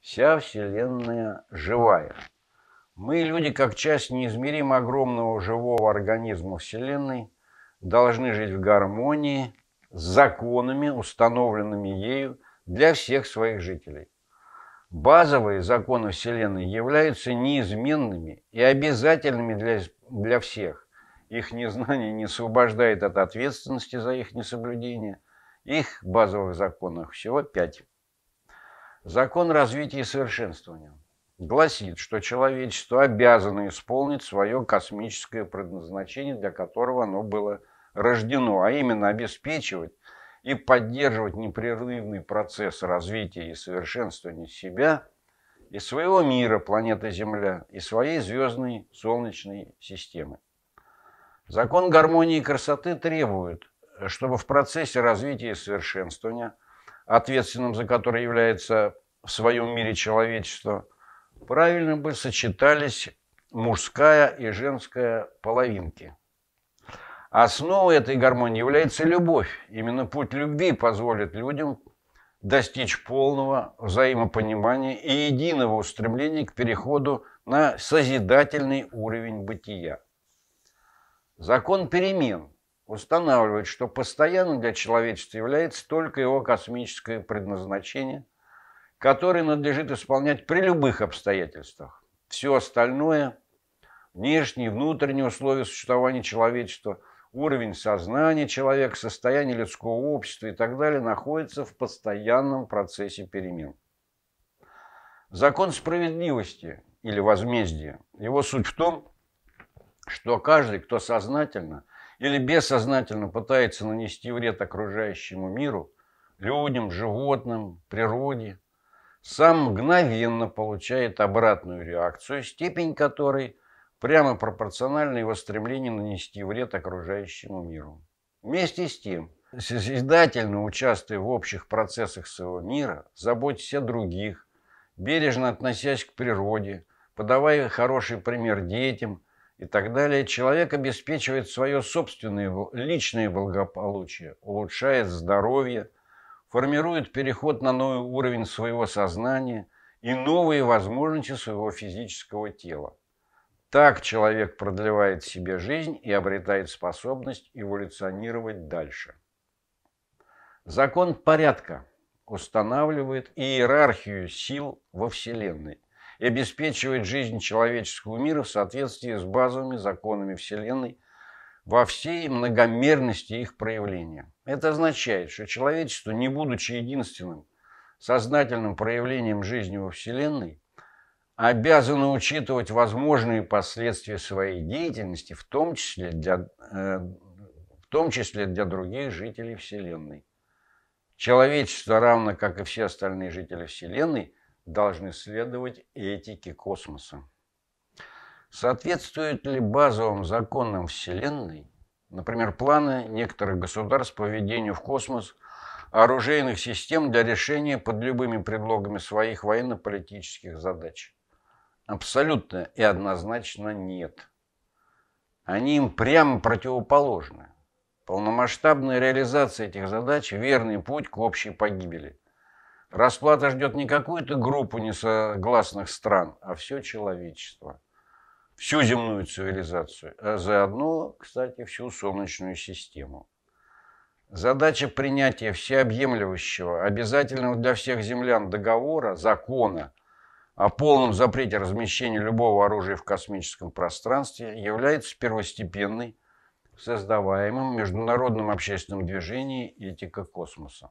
Вся Вселенная живая. Мы, люди, как часть неизмеримо огромного живого организма Вселенной, должны жить в гармонии с законами, установленными ею для всех своих жителей. Базовые законы Вселенной являются неизменными и обязательными для, для всех. Их незнание не освобождает от ответственности за их несоблюдение. Их базовых законов всего пять. Закон развития и совершенствования гласит, что человечество обязано исполнить свое космическое предназначение, для которого оно было рождено, а именно обеспечивать и поддерживать непрерывный процесс развития и совершенствования себя и своего мира, планеты Земля, и своей звездной Солнечной системы. Закон гармонии и красоты требует, чтобы в процессе развития и совершенствования – ответственным за который является в своем мире человечество, правильно бы сочетались мужская и женская половинки. Основой этой гармонии является любовь. Именно путь любви позволит людям достичь полного взаимопонимания и единого устремления к переходу на созидательный уровень бытия. Закон перемен – устанавливает, что постоянно для человечества является только его космическое предназначение, которое надлежит исполнять при любых обстоятельствах. Все остальное – внешние, внутренние условия существования человечества, уровень сознания человека, состояние людского общества и так далее – находится в постоянном процессе перемен. Закон справедливости или возмездия, его суть в том, что каждый, кто сознательно – или бессознательно пытается нанести вред окружающему миру, людям, животным, природе, сам мгновенно получает обратную реакцию, степень которой прямо пропорциональна его стремлению нанести вред окружающему миру. Вместе с тем, созидательно участвуя в общих процессах своего мира, заботясь о других, бережно относясь к природе, подавая хороший пример детям – и так далее, человек обеспечивает свое собственное личное благополучие, улучшает здоровье, формирует переход на новый уровень своего сознания и новые возможности своего физического тела. Так человек продлевает себе жизнь и обретает способность эволюционировать дальше. Закон порядка устанавливает иерархию сил во Вселенной – и обеспечивает жизнь человеческого мира в соответствии с базовыми законами Вселенной во всей многомерности их проявления. Это означает, что человечество, не будучи единственным сознательным проявлением жизни во Вселенной, обязано учитывать возможные последствия своей деятельности, в том числе для, э, в том числе для других жителей Вселенной. Человечество, равно как и все остальные жители Вселенной, должны следовать этике космоса. Соответствуют ли базовым законам Вселенной, например, планы некоторых государств по введению в космос оружейных систем для решения под любыми предлогами своих военно-политических задач? Абсолютно и однозначно нет. Они им прямо противоположны. Полномасштабная реализация этих задач – верный путь к общей погибели – Расплата ждет не какую-то группу несогласных стран, а все человечество, всю земную цивилизацию, а заодно, кстати, всю Солнечную систему. Задача принятия всеобъемлющего, обязательного для всех землян договора, закона о полном запрете размещения любого оружия в космическом пространстве является первостепенной в создаваемом международном общественном движении «Этика космоса».